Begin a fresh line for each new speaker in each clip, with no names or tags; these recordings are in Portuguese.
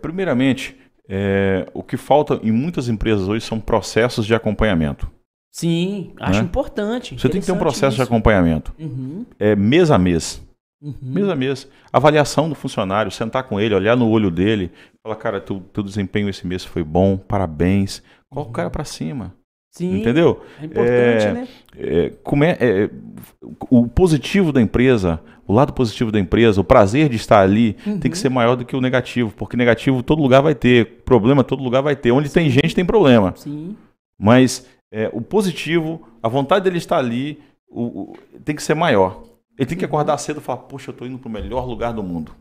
Primeiramente, é, o que falta em muitas empresas hoje são processos de acompanhamento. Sim, acho né? importante. Você tem que ter um processo isso. de acompanhamento. Uhum. É, mês a mês. Uhum. Mês a mês. Avaliação do funcionário, sentar com ele, olhar no olho dele, falar, cara, teu, teu desempenho esse mês foi bom, parabéns. Coloca uhum. o cara uhum. para cima. Sim, Entendeu? É importante, é, né? É, é, é o positivo da empresa, o lado positivo da empresa, o prazer de estar ali, uhum. tem que ser maior do que o negativo, porque negativo todo lugar vai ter, problema todo lugar vai ter. Onde Sim. tem gente tem problema. Sim. Mas é, o positivo, a vontade dele estar ali, o, o, tem que ser maior. Ele tem que acordar cedo e falar: Poxa, eu estou indo para o melhor lugar do mundo.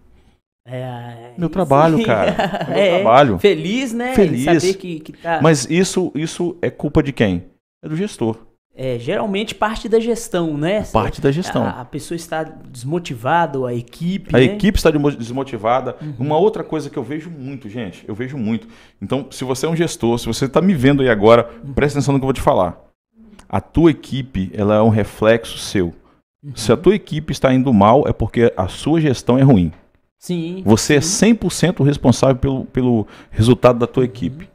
É, meu trabalho, sim. cara. Meu é, trabalho. Feliz, né? Feliz. Saber que, que tá... Mas isso, isso é culpa de quem? É do gestor. É, geralmente parte da gestão, né? Parte da gestão. A, a pessoa está desmotivada, a equipe. A né? equipe está desmotivada. Uhum. Uma outra coisa que eu vejo muito, gente, eu vejo muito. Então, se você é um gestor, se você está me vendo aí agora, uhum. preste atenção no que eu vou te falar. A tua equipe, ela é um reflexo seu. Uhum. Se a tua equipe está indo mal, é porque a sua gestão é ruim. Sim. Você é sim. é 100% responsável pelo, pelo resultado da tua uhum. equipe.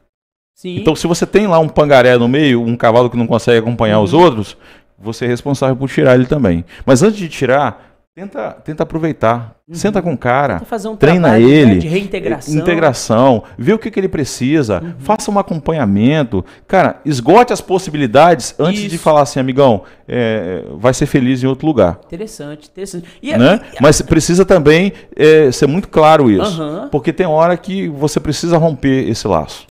Sim. Então, se você tem lá um pangaré no meio, um cavalo que não consegue acompanhar uhum. os outros, você é responsável por tirar ele também. Mas antes de tirar, tenta, tenta aproveitar. Uhum. Senta com o cara, um treina né, ele. Né, de reintegração. Integração, vê o que, que ele precisa, uhum. faça um acompanhamento. Cara, esgote as possibilidades antes Isso. de falar assim, amigão, é, vai ser feliz em outro lugar. Interessante, interessante. E, né? e, e, Mas precisa também é, ser muito claro isso. Porque tem hora que você precisa romper esse laço.